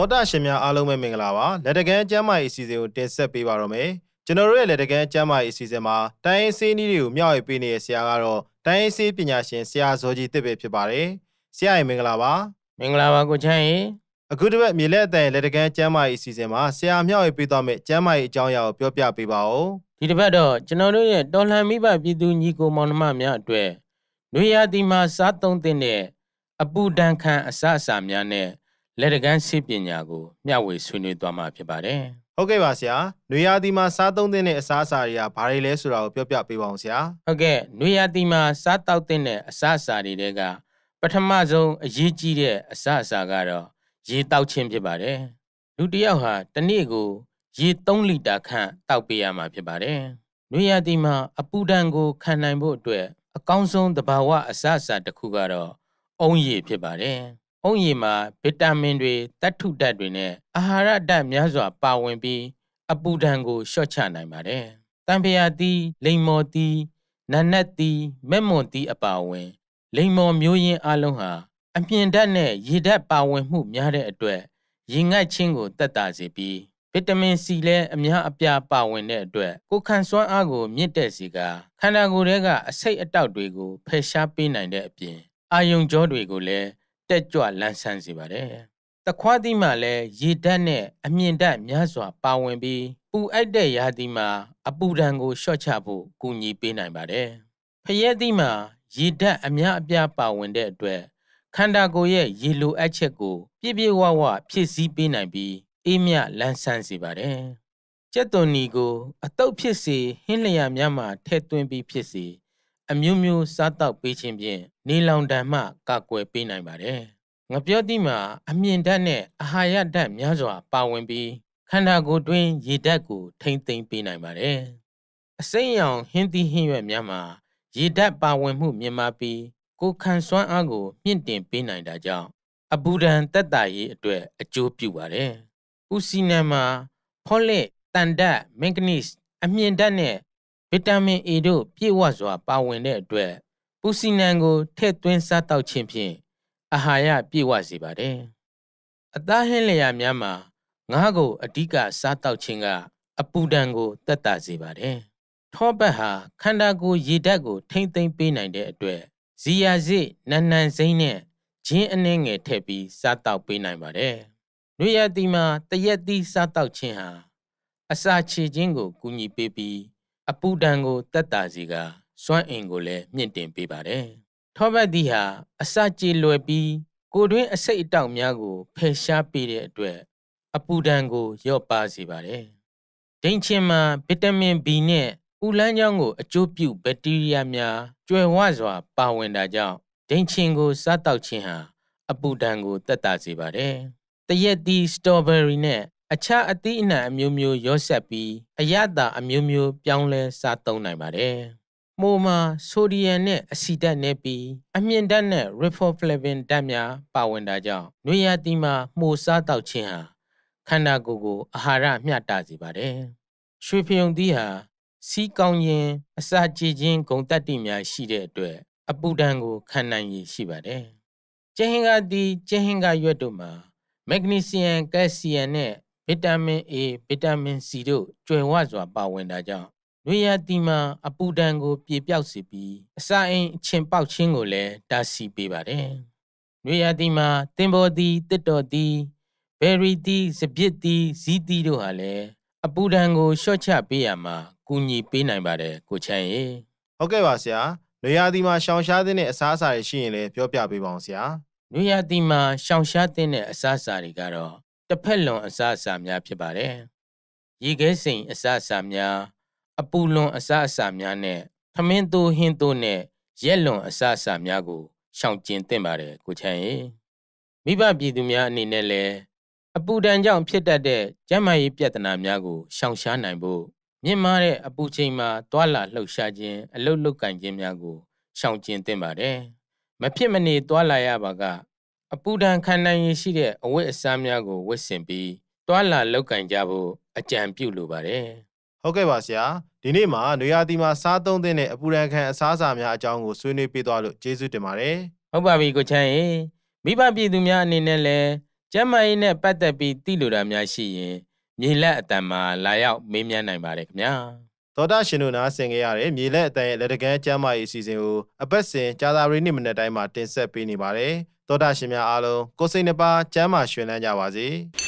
သောတာရှင်များအားလုံးပဲမင်္ဂလာပါလက်တကန်းကျမ်းမာရေးအစီအစဉ်ကိုတင်ဆက်ပေးပါရမယ်ကျွန်တော်တို့ရဲ့လက်တကန်းကျမ်းမာရေးအစီအစဉ်မှာတိုင်းရင်းစည်းနည်းတွေကိုမျှဝေပေးနေတဲ့ဆရာကတော့တိုင်းရင်းစည်းပညာရှင်ဆရာဇော်ကြီးတစ်ပဲဖြစ်ပါတယ်ဆရာရေမင်္ဂလာပါမင်္ဂလာပါကိုချမ်းရေအခုတစ်ပတ်မြေလက်အတန်လက်တကန်းကျမ်းမာရေးအစီအစဉ်မှာဆရာမျှဝေပေးသွားမယ့်ကျမ်းမာရေးအကြောင်းအရာကိုပြောပြပေးပါဦးဒီတစ်ပတ်တော့ကျွန်တော်တို့ရဲ့တော်လှန်မိဘပြည်သူညီကိုမောင်နှမများအတွေ့နွေရာသီမှာစားသုံးသင့်တဲ့အပူဒဏ်ခံအစအစာများနဲ့လက်တကမ်းစစ်ပညာကိုမျှဝေဆွေးနွေးသွားမှာဖြစ်ပါတယ်။ဟုတ်ကဲ့ပါဆရာ။နွေရာသီမှာစားသုံးတဲ့အစားအစာတွေကဘာတွေလဲဆိုတာကိုပြောပြပေးပါအောင်ဆရာ။ဟုတ်ကဲ့နွေရာသီမှာစားတောက်တဲ့အစားအစာတွေကပထမဆုံးအရေးကြီးတဲ့အစားအစာကတော့ရေတောက်ခြင်းဖြစ်ပါတယ်။လူတစ်ယောက်ဟာတစ်နေ့ကို ရေ3လီတာခန့်တောက်ပေးရမှာဖြစ်ပါတယ်။နွေရာသီမှာ အပူဒဏ်ကို ခံနိုင်ဖို့အတွက်အကောင်းဆုံးသဘာဝအစားအစာတစ်ခုကတော့အုံးရည်ဖြစ်ပါတယ်။။အုံရည်မှာဗီတာမင်တွေသတ္ထုဓာတ်တွေနဲ့အာဟာရဓာတ်များစွာ ပါဝင်ပြီးအပူဓာတ်ကိုလျှော့ချနိုင်ပါတယ်။တံဖျာသီး၊လိမ္မော်သီး၊နာနတ်သီး၊မက်မွန်သီးအပါအဝင် လိမ္မော်မျိုးရင်းအလုံးဟာအမြင်ဓာတ်နဲ့ရေဓာတ်ပါဝင်မှုများတဲ့အတွက်ရင်ငတ်ခြင်းကိုတက်တာစေပြီးဗီတာမင်စီလည်းအများအပြားပါဝင်တဲ့အတွက်ကိုယ်ခံစွမ်းအားကိုမြင့်တက်စေကခန္ဓာကိုယ်ထဲကအဆိပ်အတောက်တွေကိုဖယ်ရှားပေးနိုင်တဲ့အပြင်အာယုံကြောတွေကိုလည်းတက်ကြွလန်းဆန်းစေပါတယ်။တခွားသီးမှာလည်းရေဓာတ်နဲ့အမြင့်ဓာတ်များစွာပါဝင်ပြီး ပူအိုက်တဲ့ရာသီမှာအပူဒဏ်ကိုလျှော့ချဖို့ကူညီပေးနိုင်ပါတယ်။ဖရဲသီးမှာရေဓာတ်အများအပြားပါဝင်တဲ့အတွက်ခန္ဓာကိုယ်ရဲ့ရေလိုအပ်ချက်ကိုပြည့်ပြည့်ဝဝဖြည့်ဆည်းပေးနိုင်ပြီးအေးမြလန်းဆန်းစေပါတယ်။ကြက်သွန်နီကိုအတုပ်ဖြစ်စေဟင်းလျာများမှထည့်သွင်းပြီးဖြစ်စေအမျိုးမျိုးစားတောက်ပေးခြင်းဖြင့်နေလောင်တံမှကာကွယ်ပေးနိုင်ပါတယ်။ငပြောတိမှာအမြင့်ဓာတ်နဲ့အာဟာရဓာတ်များစွာ ပါဝင်ပြီးခန္ဓာကိုယ်တွင်းရေဓာတ်ကိုထိမ့်သိမ်းပေးနိုင်ပါတယ်။အစိမ်းရောင် ဟင်းသီးဟင်းရွက်များမှာရေဓာတ်ပါဝင်မှုမြင့်မားပြီးကိုယ်ခံစွမ်းအားကို မြင့်တင်ပေးနိုင်တာကြောင့်အဘူဒံတက်တာရေးအတွက်အကျိုးပြုပါတယ်။ဥစီနံမှာဖောလက်တန်ဓာတ်မင်ဂနီစ် အမြင့်ဓာတ်နဲ့ဗီတာမင်အေတို့ပြည့်ဝစွာ ပါဝင်တဲ့အတွက်ပူစီနံကိုထည့်သွင်းစားတောက်ခြင်းဖြင့်အာဟာရပြည့်ဝစေပါတယ်။အသားဟင်းလျာများမှာငါးကိုအဓိကစားတောက်ခြင်းကအပူဒဏ်ကိုတက်တာစေပါတယ်။ထောပတ်ဟာခန္ဓာကိုယ်ရေဓာတ်ကိုထိမ့်သိမ့်ပေးနိုင်တဲ့အတွက်ဇီယာစစ်နန်နန်စိမ့်နဲ့ဂျင်းအနှင်းငယ်ထည့်ပြီးစားတောက်ပေးနိုင်ပါတယ်။နွေရတီမှာတရက်တီးစားတောက်ခြင်းဟာအစာခြေခြင်းကို ကူညီပေးပြီးအပူဒဏ်ကိုတက်တာစီက စွမ်းအင်ကိုလည်းမြင့်တင်ပေးပါတယ်။ထောပတ်သည်ဟာ အစကြေလွယ်ပြီးကိုတွင်းအစိတ်အတောက်များကိုဖယ်ရှားပေးတဲ့အတွက်အပူဒဏ်ကိုလျော့ပါစေပါတယ်။ဒိန်ချင်မှာဗီတာမင် B နဲ့ဥလန်းချောင်းကိုအကျိုးပြုဘက်တီးရီးယားများကျွယ်ဝစွာ ပါဝင်တာကြောင့်ဒိန်ချင်ကိုစားတောက်ခြင်းဟာအပူဒဏ်ကိုတက်တာစေပါတယ်။တရက်သီးစတော်ဘယ်ရီနဲ့အခြားအသီးအနှံအမျိုးမျိုးရောဆက်ပြီးအရသာအမျိုးမျိုးပြောင်းလဲစားသုံးနိုင်ပါတယ်။မိုမှာဆိုဒီယမ်နဲ့အဆီဓာတ်နဲ့ပြီးအမြင့်ဓာတ်နဲ့ riboflavin ဓာတ်များပါဝင်တာကြောင့်နွေရာသီမှာမှုစားတောက်ခြင်းဟာခန္ဓာကိုယ်ကိုအာဟာရမျှတစေပါတယ်။ရွှေဖျုံသီးဟာ စီးကောင်းခြင်းအစာကြေခြင်းဂုဏ်တတ္တိများရှိတဲ့အတွက်အပူဒဏ်ကိုခံနိုင်ရည်ရှိပါတယ်။ကျဟင်္ဂါသီးကျဟင်္ဂါရွက်တို့မှာမက်ဂနီဆီယမ်ကက်လ်ဆီယမ်နဲ့ဗီတာမင် A ဗီတာမင် C တို့ကျွယ်ဝစွာ ပါဝင်တာကြောင့်ရွေရာတီမှာအပူဒဏ်ကိုပြေပြောက်စေပြီးအစာအိမ်အချင်းပေါက်ခြင်းကိုလည်းတားဆီးပေးပါတယ်။ရွေရာတီမှာတင်ပေါ်တီတစ်တော်တီဘယ်ရီတီစပစ်တီဇီးတီတို့ဟာလည်းအပူဒဏ်ကိုရှော့ချပေးရမှာကူညီပေးနိုင်ပါတယ်ကိုချမ်းရေ။ဟုတ်ကဲ့ပါဆရာ။ရွေရာတီမှာရှောင်ရှားတဲ့အစားအစာတွေရှိရင်လည်းပြောပြပေးပါအောင်ဆရာ။ရွေရာတီမှာရှောင်ရှားတဲ့အစားအစာတွေကတော့တစ်ဖက်လွန်အစအစာများဖြစ်ပါတယ်။ရေခဲစိန်အစအစာများ အပူလွန်အစအစာများနဲ့ထမင်းသိုးဟင်းသိုးနဲ့ရက်လွန်အစအစာများကိုရှောင်ကျဉ်သင့်ပါတယ်ကိုချမ်းရေ။မိဘပြည်သူများအနေနဲ့လည်းအပူဒဏ်ကြောင့်ဖြစ်တတ်တဲ့ကျန်းမာရေးပြဿနာများကိုရှောင်ရှားနိုင်ဖို့မြင့်မားတဲ့အပူချိန်မှာတွာလာလှုပ်ရှားခြင်းအလုတ်လုတ်ကင်ခြင်းများကိုရှောင်ကျဉ်သင့်ပါတယ်။မဖြစ်မနေတွာလာရပါကအပူဒဏ်ခံနိုင်ရည်ရှိတဲ့အဝတ်အစားများကိုဝတ်ဆင်ပြီးတွာလာလောက်ကင်ကြဖို့အကြံပြုလိုပါတယ်။ဟုတ်ကဲ့ပါဆရာ။ဒီနေ့မှာနွေရာသီမှာစားသုံးသင့်တဲ့အပူဒဏ်ခံအစားအစာများအကြောင်းကိုဆွေးနွေးပေးသွားလို့ကျေးဇူးတင်ပါတယ်။ဟုတ်ပါပြီကိုချမ်းရေ။မိဘပြည်သူများအနေနဲ့လည်းကျန်းမာရေးနဲ့ပတ်သက်ပြီးသိလိုတာများရှိရင်မြေလက်အတံမှာလာရောက်မေးမြန်းနိုင်ပါတယ်ခင်ဗျာ။သောတာရှင်တို့နားဆင်ခဲ့ရတဲ့မြေလက်အတံရဲ့လက်တကမ်းကျမ်းမာရေးအစီအစဉ်ကိုအပတ်စဉ်ကြာသပတေးနေ့မနက်တိုင်းမှာတင်ဆက်ပေးနေပါတယ်။တောတာရှင်များအားလုံးကိုစိတ်နှပါကျမ်းမာရွှင်လန်းကြပါစေ။